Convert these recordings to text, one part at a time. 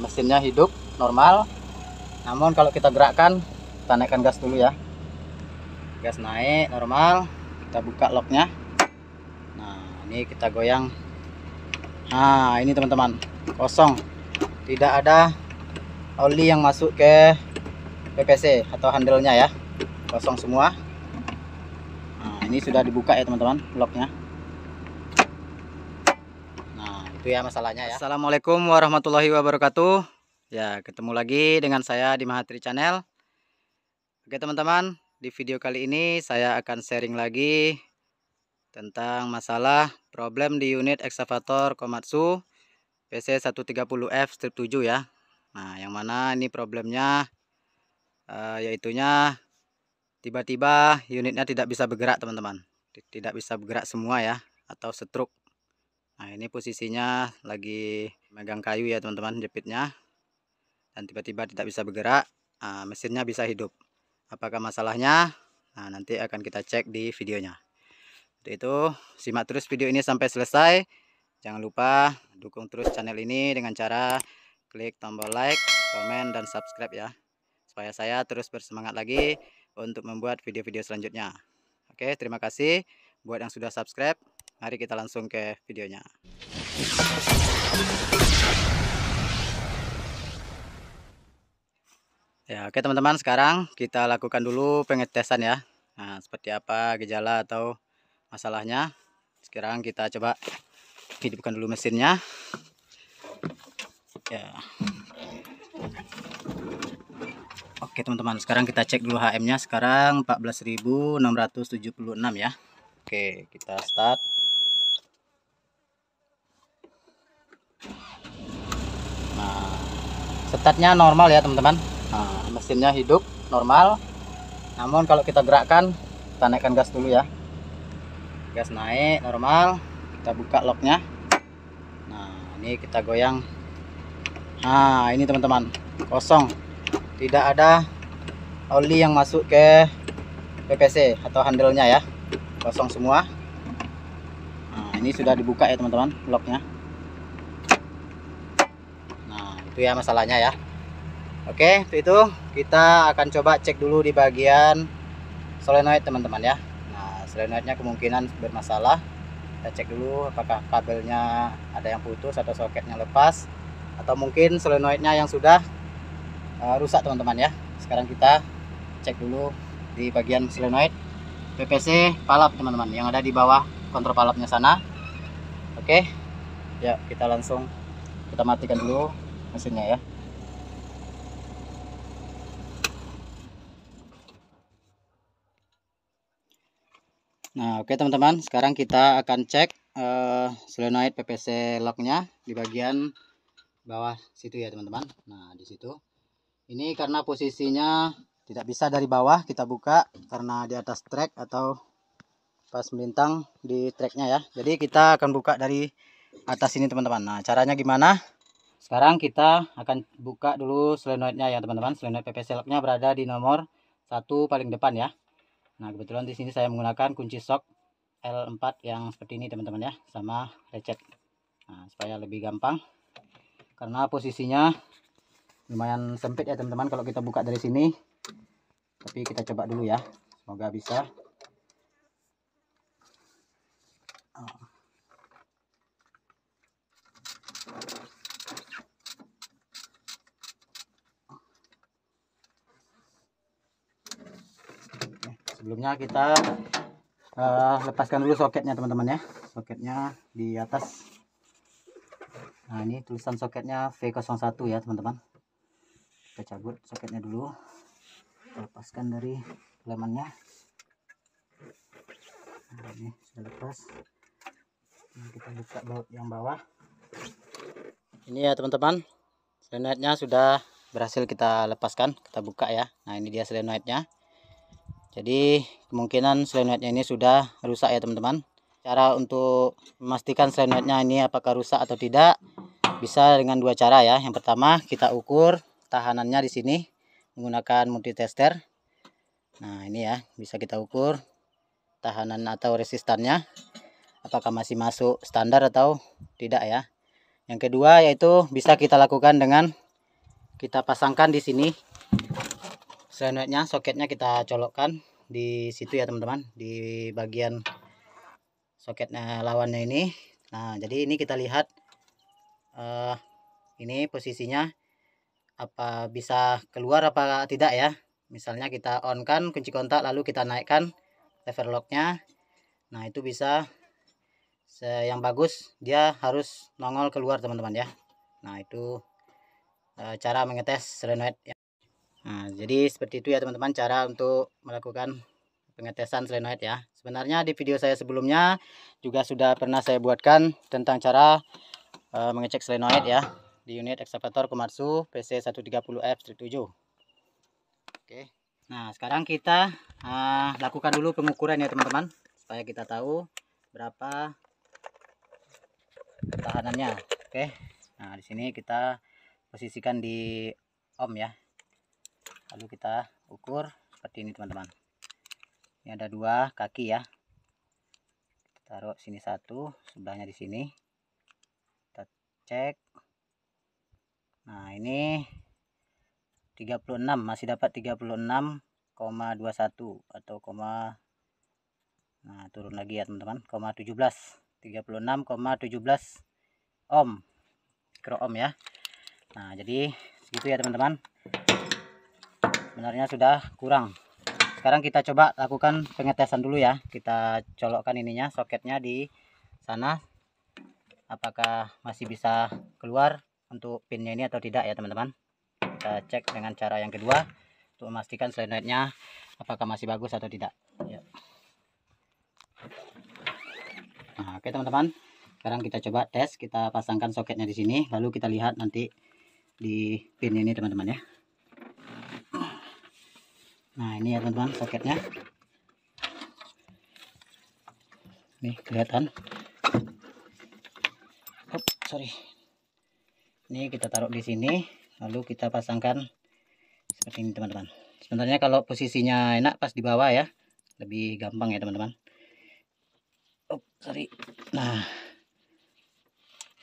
mesinnya hidup normal namun kalau kita gerakkan kita naikkan gas dulu ya gas naik normal kita buka locknya nah ini kita goyang nah ini teman-teman kosong tidak ada oli yang masuk ke PPC atau handle-nya ya kosong semua nah ini sudah dibuka ya teman-teman locknya itu ya masalahnya ya Assalamualaikum warahmatullahi wabarakatuh ya ketemu lagi dengan saya di Mahatri Channel Oke teman-teman di video kali ini saya akan sharing lagi tentang masalah problem di unit eksavator Komatsu PC130F strip 7 ya Nah yang mana ini problemnya uh, yaitunya tiba-tiba unitnya tidak bisa bergerak teman-teman tidak bisa bergerak semua ya atau setruk Nah ini posisinya lagi megang kayu ya teman-teman jepitnya dan tiba-tiba tidak bisa bergerak nah, mesinnya bisa hidup. Apakah masalahnya? Nah nanti akan kita cek di videonya. Untuk itu simak terus video ini sampai selesai. Jangan lupa dukung terus channel ini dengan cara klik tombol like, komen, dan subscribe ya. Supaya saya terus bersemangat lagi untuk membuat video-video selanjutnya. Oke, terima kasih buat yang sudah subscribe mari kita langsung ke videonya ya oke teman-teman sekarang kita lakukan dulu pengetesan ya nah seperti apa gejala atau masalahnya sekarang kita coba hidupkan dulu mesinnya ya Oke teman-teman sekarang kita cek dulu HM nya sekarang 14.676 ya Oke kita start Setatnya normal ya teman-teman nah, mesinnya hidup normal namun kalau kita gerakkan kita naikkan gas dulu ya gas naik normal kita buka locknya nah ini kita goyang nah ini teman-teman kosong tidak ada oli yang masuk ke PPC atau handle-nya ya kosong semua nah ini sudah dibuka ya teman-teman locknya itu ya masalahnya ya oke untuk itu kita akan coba cek dulu di bagian solenoid teman-teman ya nah solenoidnya kemungkinan bermasalah kita cek dulu apakah kabelnya ada yang putus atau soketnya lepas atau mungkin solenoidnya yang sudah uh, rusak teman-teman ya sekarang kita cek dulu di bagian solenoid PPC palap teman-teman yang ada di bawah kontrol palapnya sana oke ya kita langsung kita matikan dulu mesinnya ya nah oke teman-teman sekarang kita akan cek uh, solenoid PPC locknya di bagian bawah situ ya teman-teman nah di situ ini karena posisinya tidak bisa dari bawah kita buka karena di atas track atau pas melintang di tracknya ya jadi kita akan buka dari atas ini teman-teman nah caranya gimana sekarang kita akan buka dulu selenoidnya ya teman-teman. selenoid PP seleknya berada di nomor satu paling depan ya. Nah kebetulan di sini saya menggunakan kunci sok L4 yang seperti ini teman-teman ya, sama recet. Nah, supaya lebih gampang. Karena posisinya lumayan sempit ya teman-teman kalau kita buka dari sini. Tapi kita coba dulu ya. Semoga bisa. sebelumnya kita uh, lepaskan dulu soketnya teman-teman ya soketnya di atas nah ini tulisan soketnya V01 ya teman-teman kita cabut soketnya dulu lepaskan dari lemannya nah, ini sudah lepas ini kita buka baut yang bawah ini ya teman-teman selenoidnya sudah berhasil kita lepaskan kita buka ya nah ini dia selenoidnya jadi kemungkinan selenoidnya ini sudah rusak ya teman-teman cara untuk memastikan selenoidnya ini apakah rusak atau tidak bisa dengan dua cara ya yang pertama kita ukur tahanannya di sini menggunakan multi nah ini ya bisa kita ukur tahanan atau resistannya apakah masih masuk standar atau tidak ya yang kedua yaitu bisa kita lakukan dengan kita pasangkan di sini Selanjutnya soketnya kita colokkan di situ ya teman-teman di bagian soketnya lawannya ini. Nah jadi ini kita lihat uh, ini posisinya apa bisa keluar apa tidak ya. Misalnya kita on kan kunci kontak lalu kita naikkan lever locknya. Nah itu bisa yang bagus dia harus nongol keluar teman-teman ya nah itu eh, cara mengetes solenoid Nah, jadi seperti itu ya teman-teman cara untuk melakukan pengetesan solenoid ya. Sebenarnya di video saya sebelumnya juga sudah pernah saya buatkan tentang cara e, mengecek solenoid ya di unit ekskavator Komatsu PC130F7. Oke. Nah, sekarang kita e, lakukan dulu pengukuran ya teman-teman supaya kita tahu berapa ketahanannya Oke. Nah, di sini kita posisikan di ohm ya lalu kita ukur seperti ini teman-teman ini ada dua kaki ya kita taruh sini satu sebelahnya di sini kita cek nah ini 36 masih dapat 36,21 atau koma nah turun lagi ya teman-teman koma 17 36,17 ohm mikro ohm ya nah jadi segitu ya teman-teman sebenarnya sudah kurang sekarang kita coba lakukan pengetesan dulu ya kita colokkan ininya soketnya di sana apakah masih bisa keluar untuk pinnya ini atau tidak ya teman-teman kita cek dengan cara yang kedua untuk memastikan solenoidnya apakah masih bagus atau tidak ya. nah, oke teman-teman sekarang kita coba tes kita pasangkan soketnya di sini lalu kita lihat nanti di pin ini teman-teman ya nah ini ya teman-teman soketnya nih kelihatan Up, sorry ini kita taruh di sini lalu kita pasangkan seperti ini teman-teman sebenarnya kalau posisinya enak pas di bawah ya lebih gampang ya teman-teman oh sorry nah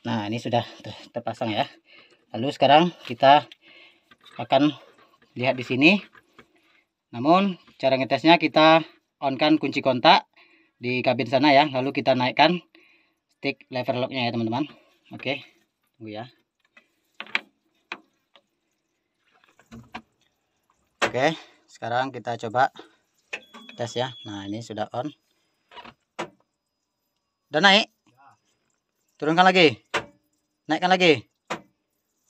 nah ini sudah ter terpasang ya lalu sekarang kita akan lihat di sini namun cara ngetesnya kita onkan kunci kontak di kabin sana ya. Lalu kita naikkan stick lever locknya ya teman-teman. Oke, tunggu ya. Oke, sekarang kita coba tes ya. Nah ini sudah on. Udah naik? Turunkan lagi. Naikkan lagi.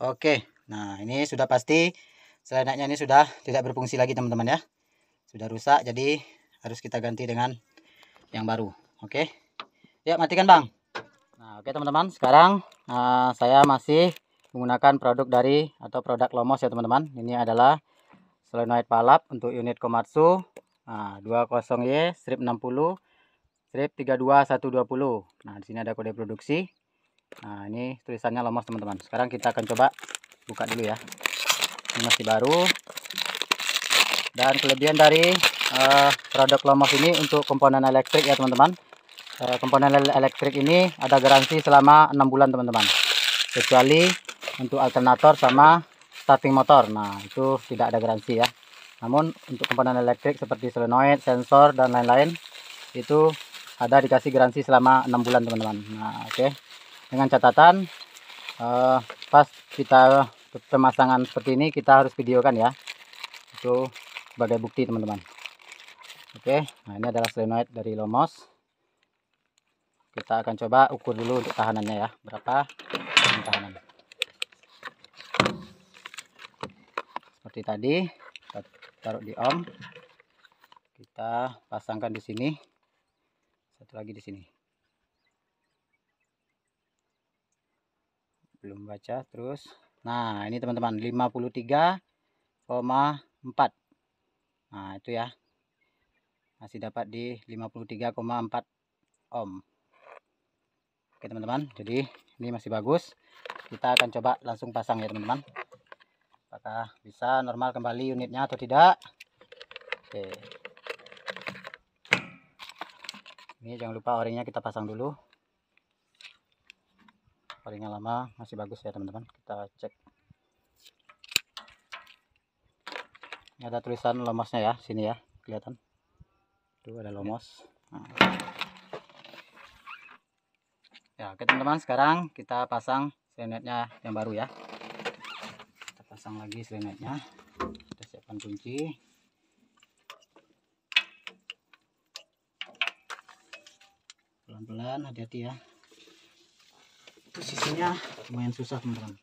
Oke, nah ini sudah pasti selenaknya ini sudah tidak berfungsi lagi teman-teman ya sudah rusak jadi harus kita ganti dengan yang baru oke okay. ya matikan bang nah oke teman-teman sekarang uh, saya masih menggunakan produk dari atau produk lomos ya teman-teman ini adalah solenoid palap untuk unit komatsu uh, nah, 20Y strip 60 strip 32120 nah di sini ada kode produksi nah ini tulisannya lomos teman-teman sekarang kita akan coba buka dulu ya ini masih baru dan kelebihan dari uh, produk Lomos ini untuk komponen elektrik ya teman-teman uh, komponen elektrik ini ada garansi selama enam bulan teman-teman kecuali untuk alternator sama starting motor nah itu tidak ada garansi ya namun untuk komponen elektrik seperti solenoid sensor dan lain-lain itu ada dikasih garansi selama enam bulan teman-teman nah oke okay. dengan catatan uh, pas kita pemasangan seperti ini kita harus videokan ya itu sebagai bukti teman-teman oke nah ini adalah solenoid dari Lomos kita akan coba ukur dulu untuk tahanannya ya berapa tahanan seperti tadi kita taruh di ohm kita pasangkan di sini satu lagi di sini belum baca terus Nah, ini teman-teman 53,4. Nah, itu ya. Masih dapat di 53,4 ohm. Oke, teman-teman. Jadi, ini masih bagus. Kita akan coba langsung pasang ya, teman-teman. Apakah bisa normal kembali unitnya atau tidak? Oke. Ini jangan lupa orinya kita pasang dulu paling lama masih bagus ya teman-teman kita cek ini ada tulisan lomosnya ya sini ya kelihatan itu ada lomos nah. ya oke teman-teman sekarang kita pasang selenetnya yang baru ya kita pasang lagi selenetnya kita siapkan kunci pelan-pelan hati-hati ya posisinya lumayan susah teman-teman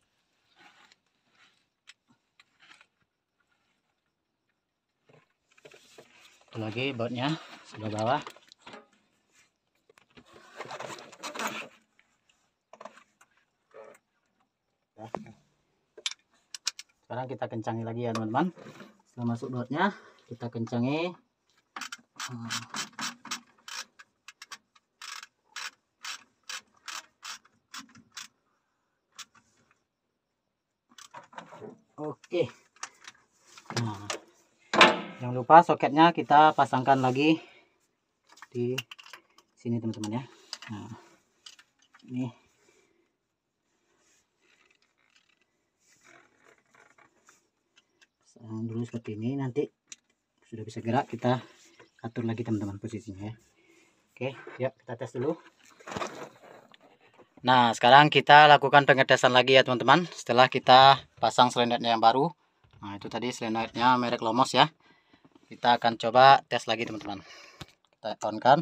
lagi bautnya sudah bawah sekarang kita kencangi lagi ya teman-teman setelah masuk bautnya kita kencangi eh, oke nah, jangan lupa soketnya kita pasangkan lagi di sini teman-teman ya nah, ini pasang dulu seperti ini nanti sudah bisa gerak kita atur lagi teman-teman posisinya ya oke yuk kita tes dulu Nah, sekarang kita lakukan pengetesan lagi ya teman-teman. Setelah kita pasang selendetnya yang baru. Nah, itu tadi selendetnya merek Lomos ya. Kita akan coba tes lagi teman-teman. Kita tonkan.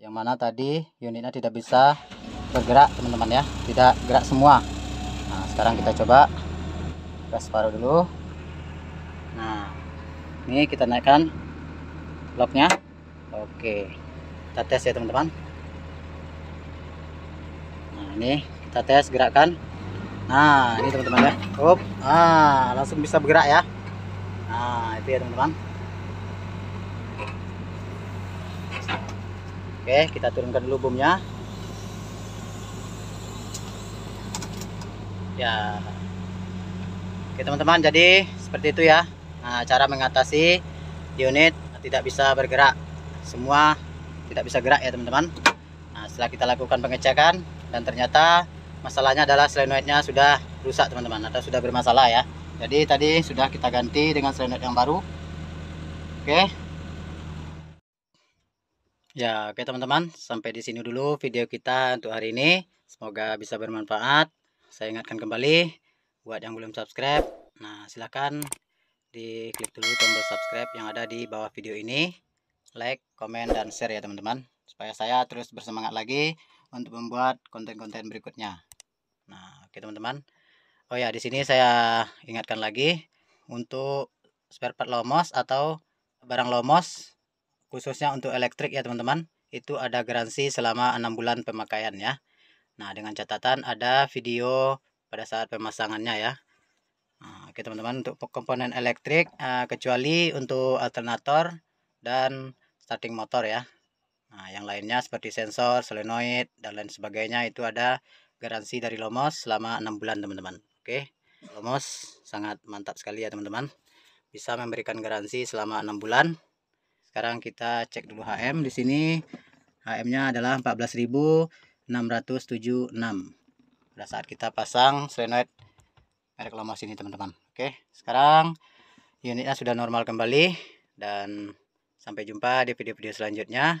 Yang mana tadi unitnya tidak bisa bergerak teman-teman ya. Tidak gerak semua. Nah, sekarang kita coba gas paru dulu. Nah, ini kita naikkan locknya. Oke, kita tes ya teman-teman ini kita tes gerakan nah ini teman-teman ya Up. ah langsung bisa bergerak ya nah itu ya teman-teman oke kita turunkan dulu bomnya ya oke teman-teman jadi seperti itu ya nah cara mengatasi unit tidak bisa bergerak semua tidak bisa gerak ya teman-teman nah setelah kita lakukan pengecekan dan ternyata masalahnya adalah selenoidnya sudah rusak teman-teman atau sudah bermasalah ya jadi tadi sudah kita ganti dengan selenoid yang baru oke ya oke teman-teman sampai di sini dulu video kita untuk hari ini semoga bisa bermanfaat saya ingatkan kembali buat yang belum subscribe nah silahkan di klik dulu tombol subscribe yang ada di bawah video ini like, komen, dan share ya teman-teman supaya saya terus bersemangat lagi untuk membuat konten-konten berikutnya. Nah, oke okay, teman-teman. Oh ya, di sini saya ingatkan lagi untuk spare part lomos atau barang lomos khususnya untuk elektrik ya teman-teman itu ada garansi selama enam bulan pemakaian ya nah dengan catatan ada video pada saat pemasangannya ya nah, oke teman-teman untuk komponen elektrik eh, kecuali untuk alternator dan starting motor ya Nah, yang lainnya seperti sensor, solenoid, dan lain sebagainya itu ada garansi dari Lomos selama 6 bulan teman-teman. Oke, Lomos sangat mantap sekali ya teman-teman. Bisa memberikan garansi selama 6 bulan. Sekarang kita cek dulu HM di sini. HM-nya adalah 14.676. Pada saat kita pasang solenoid merek Lomos ini teman-teman. Oke, sekarang unitnya sudah normal kembali dan sampai jumpa di video-video selanjutnya.